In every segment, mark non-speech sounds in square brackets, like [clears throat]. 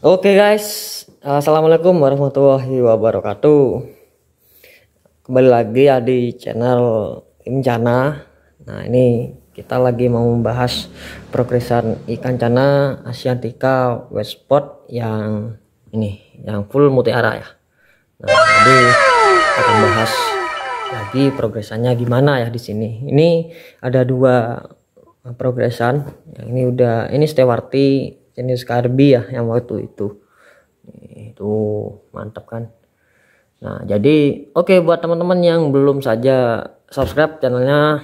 Oke okay guys, assalamualaikum warahmatullahi wabarakatuh. Kembali lagi ya di channel Incana. Nah ini kita lagi mau membahas progresan ikan cana Asiatica Westport yang ini, yang full mutiara ya. Nah jadi akan bahas lagi progresannya gimana ya di sini. Ini ada dua progresan. Yang ini udah ini Stewarti jenis karbi ya yang waktu itu itu mantap kan nah jadi oke okay, buat teman-teman yang belum saja subscribe channelnya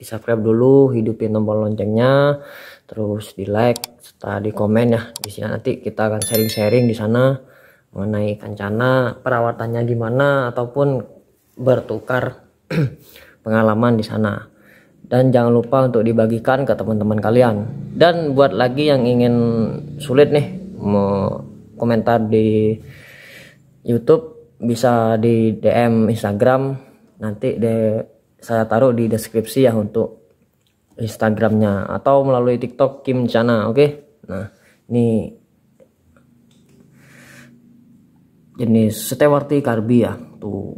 di subscribe dulu hidupin tombol loncengnya terus di like serta di komen ya di sini nanti kita akan sharing-sharing di sana mengenai kencana perawatannya gimana ataupun bertukar [clears throat] pengalaman di sana dan jangan lupa untuk dibagikan ke teman-teman kalian dan buat lagi yang ingin sulit nih mau komentar di YouTube bisa di DM Instagram nanti de saya taruh di deskripsi ya untuk Instagramnya atau melalui TikTok Kim Chana oke okay? nah ini jenis Stewarti Karbi ya tuh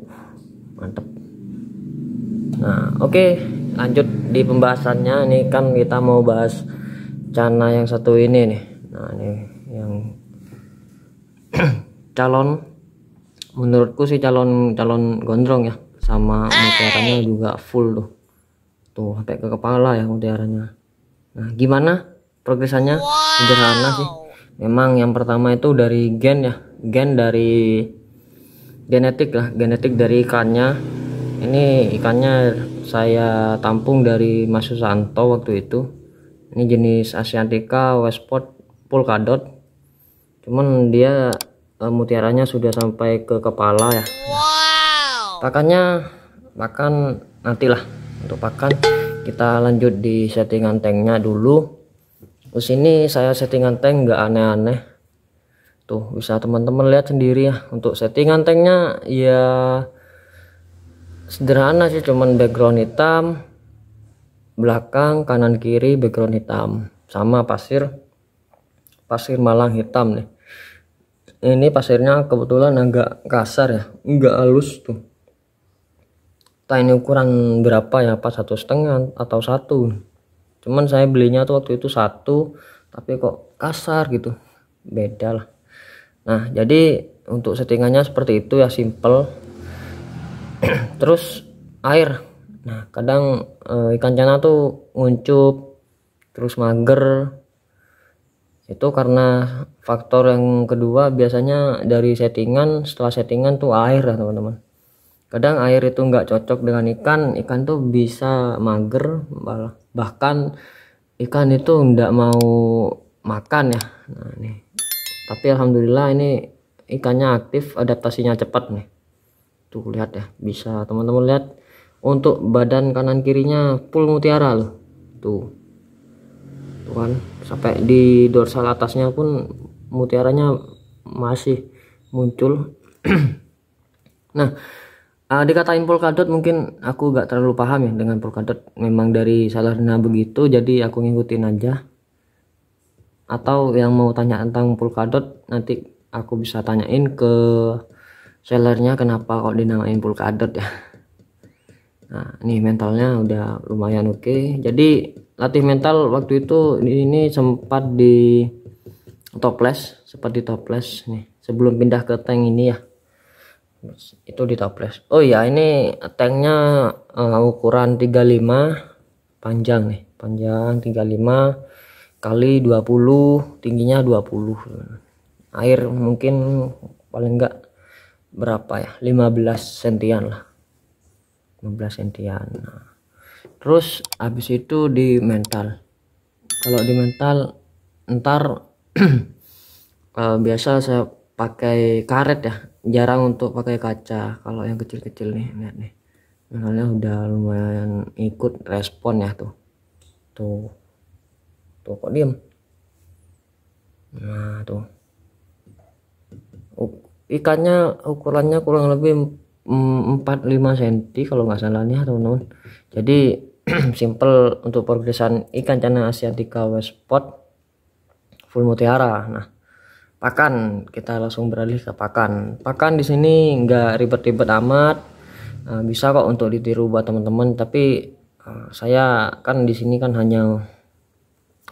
mantep nah oke okay lanjut di pembahasannya ini kan kita mau bahas cana yang satu ini nih nah ini yang [clears throat] calon menurutku sih calon calon gondrong ya sama mutiaranya juga full tuh tuh sampai ke kepala ya mutiaranya nah gimana progresannya wow. sederhana sih memang yang pertama itu dari gen ya gen dari genetik lah genetik dari ikannya ini ikannya saya tampung dari Mas Susanto waktu itu ini jenis Asiatica Westport Polkadot cuman dia uh, mutiaranya sudah sampai ke kepala ya wow. pakannya makan nantilah untuk pakan kita lanjut di settingan tanknya dulu terus ini saya settingan tank nggak aneh-aneh tuh bisa teman-teman lihat sendiri ya untuk settingan tanknya ya sederhana sih cuman background hitam belakang kanan kiri background hitam sama pasir pasir malang hitam nih ini pasirnya kebetulan agak kasar ya nggak halus tuh tak ini ukuran berapa ya pas satu setengah atau satu cuman saya belinya tuh waktu itu satu tapi kok kasar gitu beda lah nah jadi untuk settingannya seperti itu ya simple [clears throat] terus air nah kadang e, ikan cana tuh nguncup terus mager itu karena faktor yang kedua biasanya dari settingan setelah settingan tuh air lah teman-teman kadang air itu nggak cocok dengan ikan ikan tuh bisa mager bahkan ikan itu nggak mau makan ya nah nih tapi alhamdulillah ini ikannya aktif adaptasinya cepat nih tuh lihat ya bisa teman-teman lihat untuk badan kanan kirinya full mutiara loh tuh tuh kan, sampai di dorsal atasnya pun mutiaranya masih muncul [clears throat] nah uh, dikatain polkadot mungkin aku gak terlalu paham ya dengan polkadot memang dari salarna begitu jadi aku ngikutin aja atau yang mau tanya tentang polkadot nanti aku bisa tanyain ke sellernya kenapa kok dinamain pulkadot ya nah ini mentalnya udah lumayan oke okay. jadi latih mental waktu itu ini sempat di toples di toples nih sebelum pindah ke tank ini ya itu di toples oh ya ini tanknya uh, ukuran 35 panjang nih panjang 35 kali 20 tingginya 20 air mungkin paling enggak berapa ya 15 sentian lah 15 sentian nah. terus habis itu di mental kalau di mental ntar uh, [clears throat] biasa saya pakai karet ya jarang untuk pakai kaca kalau yang kecil-kecil nih lihat nih misalnya udah lumayan ikut respon ya tuh tuh tuh kok diem nah tuh ikannya ukurannya kurang lebih 4-5 cm mm, kalau nggak salah nih teman-teman jadi [clears throat] simple untuk pergesan ikan cana asiatica westpot full mutiara nah pakan kita langsung beralih ke pakan pakan di sini nggak ribet-ribet amat nah, bisa kok untuk ditiru buat teman-teman tapi eh, saya kan di sini kan hanya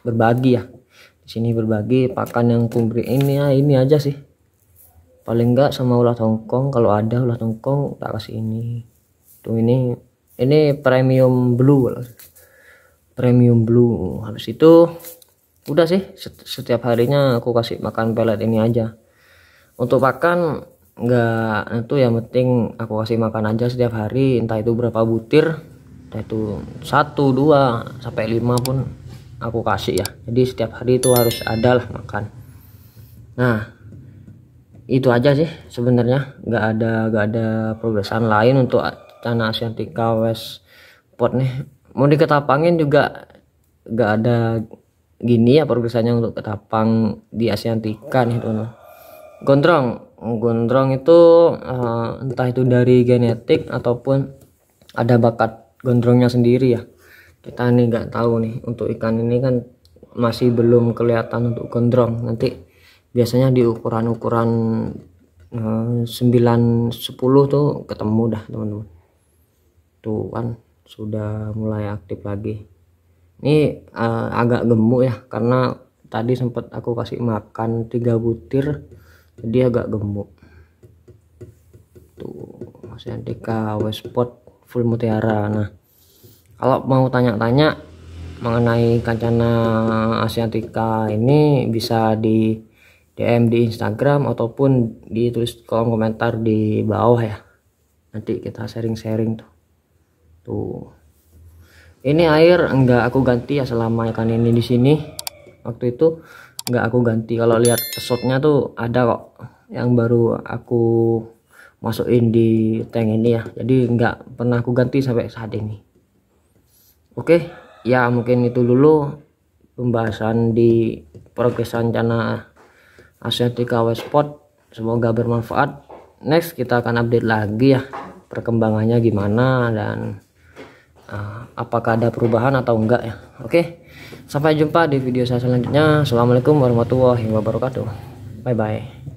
berbagi ya di sini berbagi pakan yang kumbri ini ya ini aja sih paling enggak sama ulah tongkong kalau ada ulah tongkong tak kasih ini tuh ini ini premium blue premium blue habis itu udah sih setiap harinya aku kasih makan pelet ini aja untuk pakan enggak itu yang penting aku kasih makan aja setiap hari entah itu berapa butir entah itu satu dua sampai lima pun aku kasih ya jadi setiap hari itu harus ada lah makan nah itu aja sih sebenarnya nggak ada nggak ada progresan lain untuk tanah asiatica west port nih mau diketapangin juga nggak ada gini ya progresannya untuk ketapang di asiatica nih tuh gondrong gondrong itu uh, entah itu dari genetik ataupun ada bakat gondrongnya sendiri ya kita nih nggak tahu nih untuk ikan ini kan masih belum kelihatan untuk gondrong nanti biasanya di ukuran-ukuran eh, sembilan sepuluh tuh ketemu dah teman-teman tuh kan sudah mulai aktif lagi ini eh, agak gemuk ya karena tadi sempat aku kasih makan tiga butir jadi agak gemuk tuh masih antika westport full mutiara nah kalau mau tanya-tanya mengenai kancana Tika ini bisa di DM di Instagram ataupun ditulis kolom komentar di bawah ya nanti kita sharing-sharing tuh tuh ini air enggak aku ganti ya selama ikan ini di sini waktu itu enggak aku ganti kalau lihat shotnya tuh ada kok yang baru aku masukin di tank ini ya jadi nggak pernah aku ganti sampai saat ini oke ya mungkin itu dulu pembahasan di progresan rencana Asiatica Westport semoga bermanfaat next kita akan update lagi ya perkembangannya gimana dan uh, apakah ada perubahan atau enggak ya oke sampai jumpa di video saya selanjutnya assalamualaikum warahmatullahi wabarakatuh bye bye